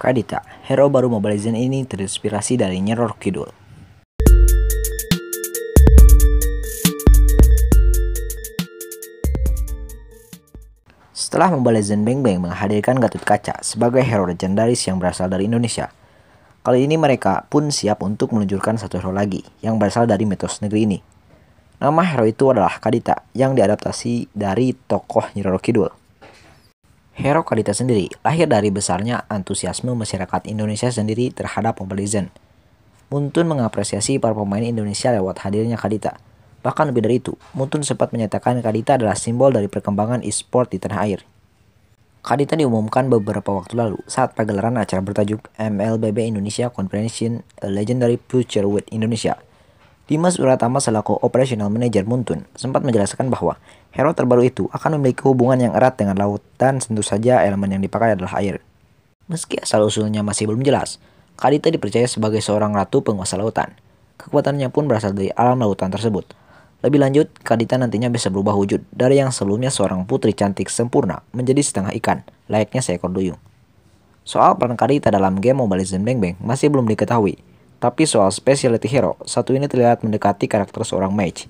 Kadita, hero baru Mobile Legends ini terinspirasi dari Nyeror Kidul. Setelah Mobile Legends Bang Bang menghadirkan Gatut Kaca sebagai hero legendaris yang berasal dari Indonesia, kali ini mereka pun siap untuk meluncurkan satu hero lagi yang berasal dari mitos negeri ini. Nama hero itu adalah Kadita yang diadaptasi dari tokoh Nyeror Kidul. Hero Kadita sendiri lahir dari besarnya antusiasme masyarakat Indonesia sendiri terhadap Competition. Muntun mengapresiasi para pemain Indonesia lewat hadirnya Kadita. Bahkan lebih dari itu, Muntun sempat menyatakan Kadita adalah simbol dari perkembangan e-sport di tanah air. Kadita diumumkan beberapa waktu lalu saat pagelaran acara bertajuk MLBB Indonesia Convention Legendary Future with Indonesia – Dimas Uratama selaku Operational Manager Muntun sempat menjelaskan bahwa hero terbaru itu akan memiliki hubungan yang erat dengan laut dan tentu saja elemen yang dipakai adalah air. Meski asal-usulnya masih belum jelas, Kadita dipercaya sebagai seorang ratu penguasa lautan. Kekuatannya pun berasal dari alam lautan tersebut. Lebih lanjut, Kadita nantinya bisa berubah wujud dari yang sebelumnya seorang putri cantik sempurna menjadi setengah ikan, layaknya seekor duyung. Soal peran Kadita dalam game Mobile Legends Bang Bang masih belum diketahui, tapi soal speciality hero, satu ini terlihat mendekati karakter seorang mage.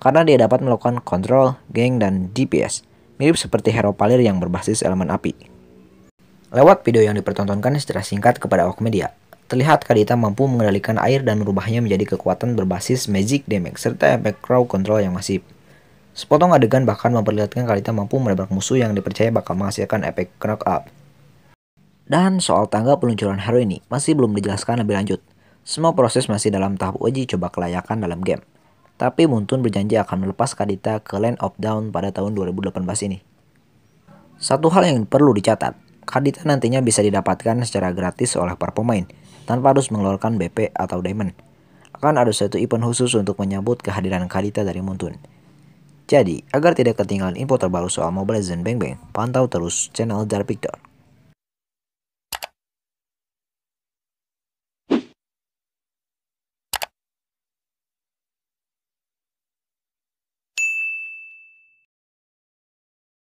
Karena dia dapat melakukan kontrol, geng, dan DPS. Mirip seperti hero palir yang berbasis elemen api. Lewat video yang dipertontonkan secara singkat kepada awak media, terlihat Kadita mampu mengendalikan air dan merubahnya menjadi kekuatan berbasis magic damage serta efek crowd control yang masif. Sepotong adegan bahkan memperlihatkan Kadita mampu menebak musuh yang dipercaya bakal menghasilkan efek knock up. Dan soal tangga peluncuran hero ini masih belum dijelaskan lebih lanjut. Semua proses masih dalam tahap uji coba kelayakan dalam game. Tapi Muntun berjanji akan melepas Kadita ke Land of Dawn pada tahun 2018 ini. Satu hal yang perlu dicatat, Kadita nantinya bisa didapatkan secara gratis oleh para pemain, tanpa harus mengeluarkan BP atau Diamond. Akan ada satu event khusus untuk menyambut kehadiran Kadita dari Muntun. Jadi, agar tidak ketinggalan info terbaru soal Mobile Legends Bang Bang, pantau terus channel Darpictor.